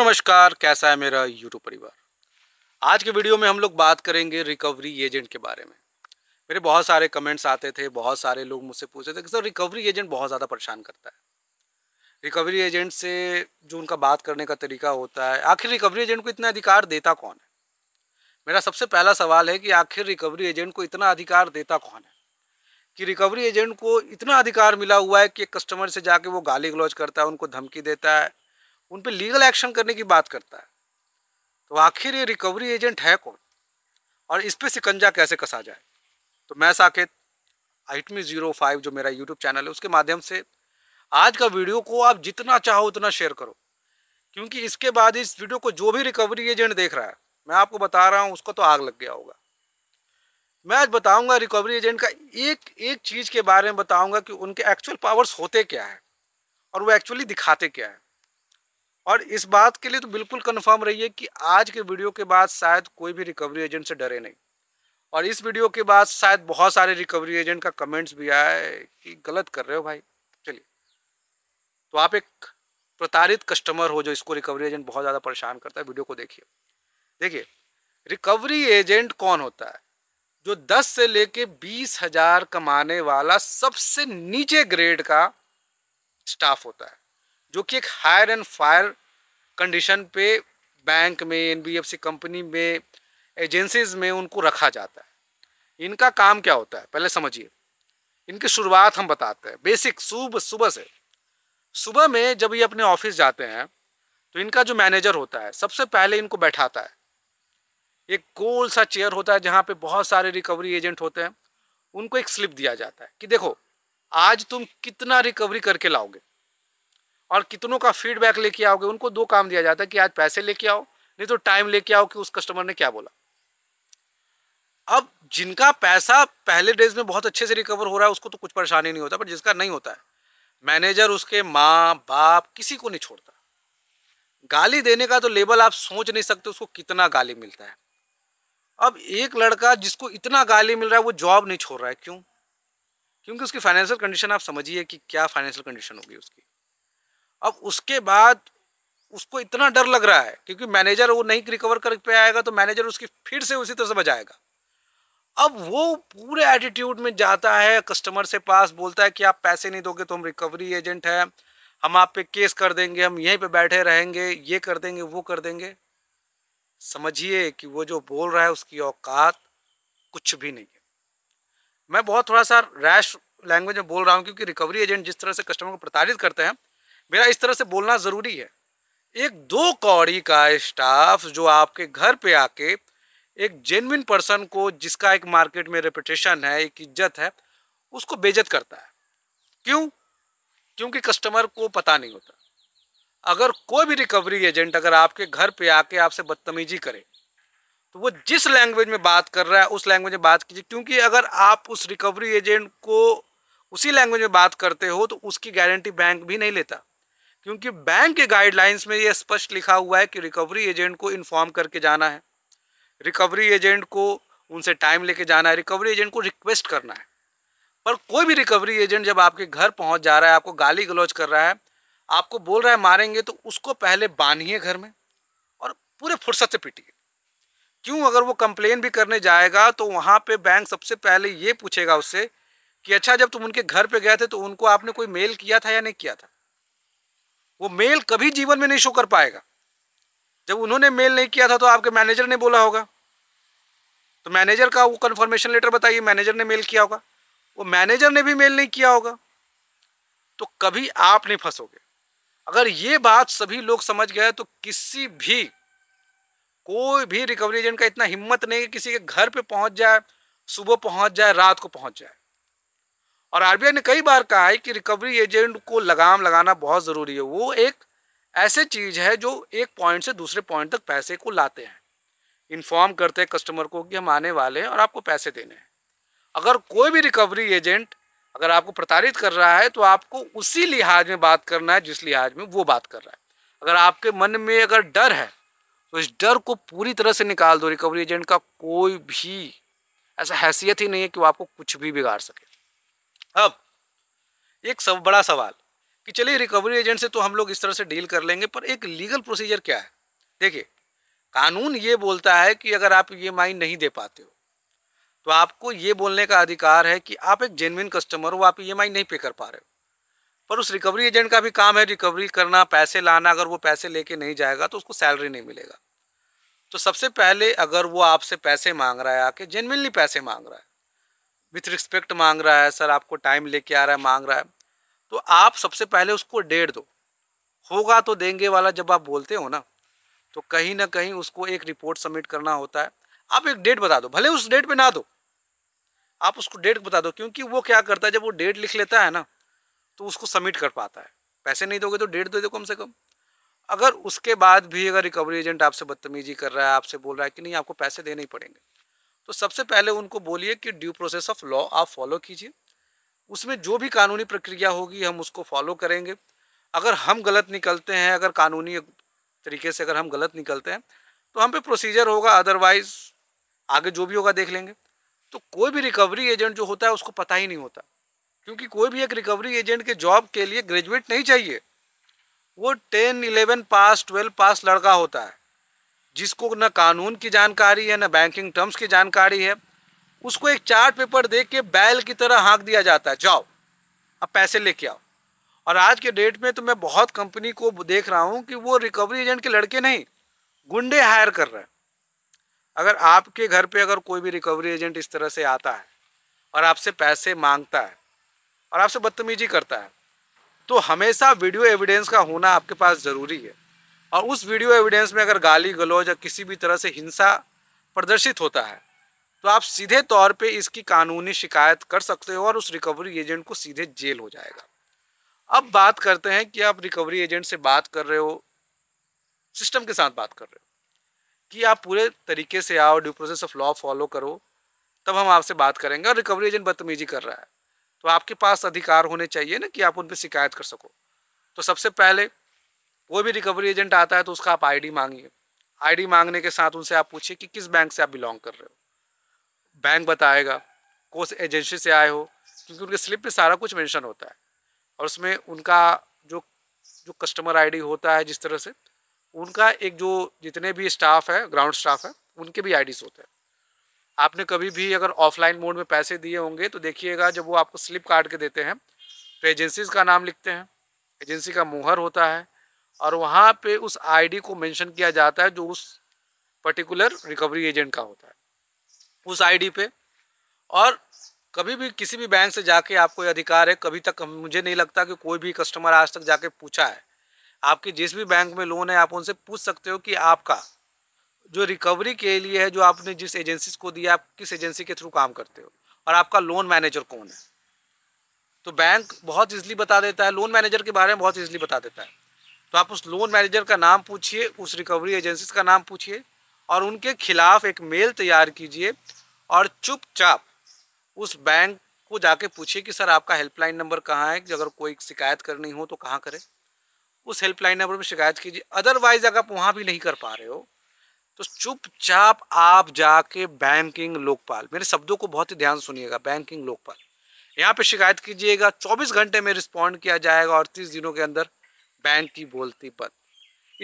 नमस्कार कैसा है मेरा यूट्यूब परिवार आज के वीडियो में हम लोग बात करेंगे रिकवरी एजेंट के बारे में मेरे बहुत सारे कमेंट्स आते थे बहुत सारे लोग मुझसे पूछते थे कि सर रिकवरी एजेंट बहुत ज़्यादा परेशान करता है रिकवरी एजेंट से जो उनका बात करने का तरीका होता है आखिर रिकवरी एजेंट को इतना अधिकार देता कौन है मेरा सबसे पहला सवाल है कि आखिर रिकवरी एजेंट को इतना अधिकार देता कौन है कि रिकवरी एजेंट को इतना अधिकार मिला हुआ है कि कस्टमर से जाके वो गाली गलौज करता है उनको धमकी देता है उन पर लीगल एक्शन करने की बात करता है तो आखिर ये रिकवरी एजेंट है कौन और इस पर सिकंजा कैसे कसा जाए तो मैं साकेत आइटमी ज़ीरो फाइव जो मेरा यूट्यूब चैनल है उसके माध्यम से आज का वीडियो को आप जितना चाहो उतना शेयर करो क्योंकि इसके बाद इस वीडियो को जो भी रिकवरी एजेंट देख रहा है मैं आपको बता रहा हूँ उसको तो आग लग गया होगा मैं आज बताऊँगा रिकवरी एजेंट का एक एक चीज़ के बारे में बताऊँगा कि उनके एक्चुअल पावर्स होते क्या हैं और वो एक्चुअली दिखाते क्या है और इस बात के लिए तो बिल्कुल कन्फर्म रहिए कि आज के वीडियो के बाद शायद कोई भी रिकवरी एजेंट से डरे नहीं और इस वीडियो के बाद शायद बहुत सारे रिकवरी एजेंट का कमेंट्स भी आए कि गलत कर रहे हो भाई चलिए तो आप एक प्रताड़ित कस्टमर हो जो इसको रिकवरी एजेंट बहुत ज़्यादा परेशान करता है वीडियो को देखिए देखिए रिकवरी एजेंट कौन होता है जो 10 से लेके बीस हजार कमाने वाला सबसे नीचे ग्रेड का स्टाफ होता है जो कि एक हायर एंड फायर कंडीशन पे बैंक में एनबीएफसी कंपनी में एजेंसीज में उनको रखा जाता है इनका काम क्या होता है पहले समझिए इनकी शुरुआत हम बताते हैं बेसिक सुबह सुबह से सुबह में जब ये अपने ऑफिस जाते हैं तो इनका जो मैनेजर होता है सबसे पहले इनको बैठाता है एक गोल सा चेयर होता है जहाँ पे बहुत सारे रिकवरी एजेंट होते हैं उनको एक स्लिप दिया जाता है कि देखो आज तुम कितना रिकवरी करके लाओगे और कितनों का फीडबैक लेके आओगे उनको दो काम दिया जाता है कि आज पैसे लेके आओ नहीं तो टाइम लेके आओ कि उस कस्टमर ने क्या बोला अब जिनका पैसा पहले डेज में बहुत अच्छे से रिकवर हो रहा है उसको तो कुछ परेशानी नहीं होता पर जिसका नहीं होता है मैनेजर उसके माँ बाप किसी को नहीं छोड़ता गाली देने का तो लेबल आप सोच नहीं सकते उसको कितना गाली मिलता है अब एक लड़का जिसको इतना गाली मिल रहा है वो जॉब नहीं छोड़ रहा है क्यों क्योंकि उसकी फाइनेंशियल कंडीशन आप समझिए कि क्या फाइनेंशियल कंडीशन होगी उसकी अब उसके बाद उसको इतना डर लग रहा है क्योंकि मैनेजर वो नहीं रिकवर कर पे आएगा तो मैनेजर उसकी फिर से उसी तरह से बजाएगा अब वो पूरे एटीट्यूड में जाता है कस्टमर से पास बोलता है कि आप पैसे नहीं दोगे तो हम रिकवरी एजेंट हैं हम आप पे केस कर देंगे हम यहीं पे बैठे रहेंगे ये कर देंगे वो कर देंगे समझिए कि वो जो बोल रहा है उसकी औकात कुछ भी नहीं है मैं बहुत थोड़ा सा रैश लैंग्वेज में बोल रहा हूँ क्योंकि रिकवरी एजेंट जिस तरह से कस्टमर को प्रताड़ित करते हैं मेरा इस तरह से बोलना ज़रूरी है एक दो कौड़ी का स्टाफ जो आपके घर पे आके एक जेनविन पर्सन को जिसका एक मार्केट में रेपुटेशन है एक इज्जत है उसको बेजत करता है क्यों क्योंकि कस्टमर को पता नहीं होता अगर कोई भी रिकवरी एजेंट अगर आपके घर पे आके आपसे बदतमीजी करे तो वो जिस लैंग्वेज में बात कर रहा है उस लैंग्वेज में बात कीजिए क्योंकि अगर आप उस रिकवरी एजेंट को उसी लैंग्वेज में बात करते हो तो उसकी गारंटी बैंक भी नहीं लेता क्योंकि बैंक के गाइडलाइंस में ये स्पष्ट लिखा हुआ है कि रिकवरी एजेंट को इन्फॉर्म करके जाना है रिकवरी एजेंट को उनसे टाइम लेके जाना है रिकवरी एजेंट को रिक्वेस्ट करना है पर कोई भी रिकवरी एजेंट जब आपके घर पहुंच जा रहा है आपको गाली गलौज कर रहा है आपको बोल रहा है मारेंगे तो उसको पहले बांधिए घर में और पूरे फुर्सत से पीटिए क्यों अगर वो कंप्लेन भी करने जाएगा तो वहाँ पर बैंक सबसे पहले ये पूछेगा उससे कि अच्छा जब तुम उनके घर पर गए थे तो उनको आपने कोई मेल किया था या नहीं किया था वो मेल कभी जीवन में नहीं शो कर पाएगा जब उन्होंने मेल नहीं किया था तो आपके मैनेजर ने बोला होगा तो मैनेजर का वो कन्फर्मेशन लेटर बताइए मैनेजर ने मेल किया होगा वो मैनेजर ने भी मेल नहीं किया होगा तो कभी आप नहीं फंसोगे अगर ये बात सभी लोग समझ गए तो किसी भी कोई भी रिकवरी एजेंट का इतना हिम्मत नहीं कि किसी के घर पे पहुंच जाए सुबह पहुंच जाए रात को पहुंच जाए और आरबीआई ने कई बार कहा है कि रिकवरी एजेंट को लगाम लगाना बहुत ज़रूरी है वो एक ऐसे चीज़ है जो एक पॉइंट से दूसरे पॉइंट तक पैसे को लाते हैं इन्फॉर्म करते हैं कस्टमर को कि हम आने वाले हैं और आपको पैसे देने हैं अगर कोई भी रिकवरी एजेंट अगर आपको प्रताड़ित कर रहा है तो आपको उसी लिहाज में बात करना है जिस लिहाज में वो बात कर रहा है अगर आपके मन में अगर डर है तो इस डर को पूरी तरह से निकाल दो रिकवरी एजेंट का कोई भी ऐसा हैसियत ही नहीं है कि वो आपको कुछ भी बिगाड़ सके अब एक सब बड़ा सवाल कि चलिए रिकवरी एजेंट से तो हम लोग इस तरह से डील कर लेंगे पर एक लीगल प्रोसीजर क्या है देखिए कानून ये बोलता है कि अगर आप ई एम नहीं दे पाते हो तो आपको ये बोलने का अधिकार है कि आप एक जेनविन कस्टमर हो आप ई नहीं पे कर पा रहे हो पर उस रिकवरी एजेंट का भी काम है रिकवरी करना पैसे लाना अगर वो पैसे लेके नहीं जाएगा तो उसको सैलरी नहीं मिलेगा तो सबसे पहले अगर वो आपसे पैसे मांग रहा है आके जेनविनली पैसे मांग रहा है विथ रिस्पेक्ट मांग रहा है सर आपको टाइम लेके आ रहा है मांग रहा है तो आप सबसे पहले उसको डेट दो होगा तो देंगे वाला जब आप बोलते हो ना तो कहीं ना कहीं उसको एक रिपोर्ट सबमिट करना होता है आप एक डेट बता दो भले उस डेट पे ना दो आप उसको डेट बता दो क्योंकि वो क्या करता है जब वो डेट लिख लेता है ना तो उसको सबमिट कर पाता है पैसे नहीं दोगे तो डेट दे दो कम से कम अगर उसके बाद भी अगर रिकवरी एजेंट आपसे बदतमीजी कर रहा है आपसे बोल रहा है कि नहीं आपको पैसे देने ही पड़ेंगे तो सबसे पहले उनको बोलिए कि ड्यू प्रोसेस ऑफ लॉ आप फॉलो कीजिए उसमें जो भी कानूनी प्रक्रिया होगी हम उसको फॉलो करेंगे अगर हम गलत निकलते हैं अगर कानूनी तरीके से अगर हम गलत निकलते हैं तो हम पे प्रोसीजर होगा अदरवाइज आगे जो भी होगा देख लेंगे तो कोई भी रिकवरी एजेंट जो होता है उसको पता ही नहीं होता क्योंकि कोई भी एक रिकवरी एजेंट के जॉब के लिए ग्रेजुएट नहीं चाहिए वो ten eleven pass twelve pass लड़का होता है जिसको न कानून की जानकारी है न बैंकिंग टर्म्स की जानकारी है उसको एक चार्ट पेपर दे के बैल की तरह हाँक दिया जाता है जाओ अब पैसे लेके आओ और आज के डेट में तो मैं बहुत कंपनी को देख रहा हूँ कि वो रिकवरी एजेंट के लड़के नहीं गुंडे हायर कर रहे हैं अगर आपके घर पे अगर कोई भी रिकवरी एजेंट इस तरह से आता है और आपसे पैसे मांगता है और आपसे बदतमीजी करता है तो हमेशा वीडियो एविडेंस का होना आपके पास ज़रूरी है और उस वीडियो एविडेंस में अगर गाली गलौज या किसी भी तरह से हिंसा प्रदर्शित होता है तो आप सीधे तौर पे इसकी कानूनी शिकायत कर सकते हो और उस रिकवरी एजेंट को सीधे जेल हो जाएगा अब बात करते हैं कि आप रिकवरी एजेंट से बात कर रहे हो सिस्टम के साथ बात कर रहे हो कि आप पूरे तरीके से आओ due process of law follow करो तब हम आपसे बात करेंगे और रिकवरी एजेंट बदतमीजी कर रहा है तो आपके पास अधिकार होने चाहिए ना कि आप उन पर शिकायत कर सको तो सबसे पहले कोई भी रिकवरी एजेंट आता है तो उसका आप आईडी मांगिए आईडी मांगने के साथ उनसे आप पूछिए कि किस बैंक से आप बिलोंग कर रहे हो बैंक बताएगा कोस एजेंसी से आए हो क्योंकि उनके स्लिप पे सारा कुछ मेंशन होता है और उसमें उनका जो जो कस्टमर आईडी होता है जिस तरह से उनका एक जो जितने भी स्टाफ है ग्राउंड स्टाफ है उनके भी आई होते हैं आपने कभी भी अगर ऑफलाइन मोड में पैसे दिए होंगे तो देखिएगा जब वो आपको स्लिप काट के देते हैं तो एजेंसीज का नाम लिखते हैं एजेंसी का मुहर होता है और वहाँ पे उस आईडी को मेंशन किया जाता है जो उस पर्टिकुलर रिकवरी एजेंट का होता है उस आईडी पे और कभी भी किसी भी बैंक से जाके आपको अधिकार है कभी तक मुझे नहीं लगता कि कोई भी कस्टमर आज तक जाके पूछा है आपके जिस भी बैंक में लोन है आप उनसे पूछ सकते हो कि आपका जो रिकवरी के लिए है जो आपने जिस एजेंसी को दिया आप किस एजेंसी के थ्रू काम करते हो और आपका लोन मैनेजर कौन है तो बैंक बहुत इजली बता देता है लोन मैनेजर के बारे में बहुत इजली बता देता है तो आप उस लोन मैनेजर का नाम पूछिए उस रिकवरी एजेंसी का नाम पूछिए और उनके खिलाफ एक मेल तैयार कीजिए और चुपचाप उस बैंक को जाके पूछिए कि सर आपका हेल्पलाइन नंबर कहाँ है कि अगर कोई शिकायत करनी हो तो कहाँ करें उस हेल्पलाइन नंबर पर शिकायत कीजिए अदरवाइज अगर आप वहाँ भी नहीं कर पा रहे हो तो चुपचाप आप जाके बैंकिंग लोकपाल मेरे शब्दों को बहुत ही ध्यान सुनिएगा बैंकिंग लोकपाल यहाँ पे शिकायत कीजिएगा 24 घंटे में रिस्पॉन्ड किया जाएगा और 30 दिनों के अंदर बैन की बोलती पर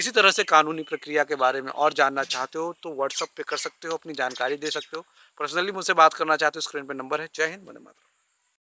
इसी तरह से कानूनी प्रक्रिया के बारे में और जानना चाहते हो तो व्हाट्सअप पे कर सकते हो अपनी जानकारी दे सकते हो पर्सनली मुझसे बात करना चाहते हो स्क्रीन पे नंबर है जय हिंद मन मातरम